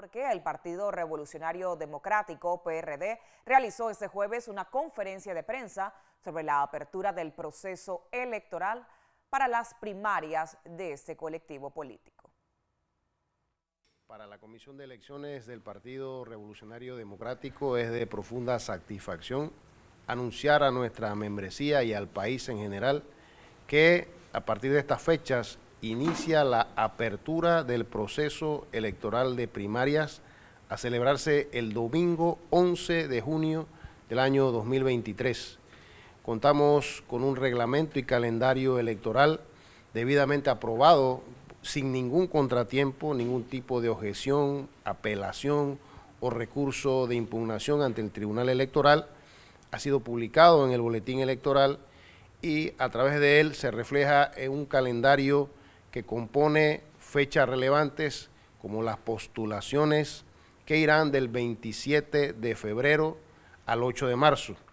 porque el Partido Revolucionario Democrático, PRD, realizó este jueves una conferencia de prensa sobre la apertura del proceso electoral para las primarias de este colectivo político. Para la Comisión de Elecciones del Partido Revolucionario Democrático es de profunda satisfacción anunciar a nuestra membresía y al país en general que a partir de estas fechas inicia la apertura del proceso electoral de primarias a celebrarse el domingo 11 de junio del año 2023. Contamos con un reglamento y calendario electoral debidamente aprobado sin ningún contratiempo, ningún tipo de objeción, apelación o recurso de impugnación ante el Tribunal Electoral. Ha sido publicado en el Boletín Electoral y a través de él se refleja en un calendario que compone fechas relevantes como las postulaciones que irán del 27 de febrero al 8 de marzo.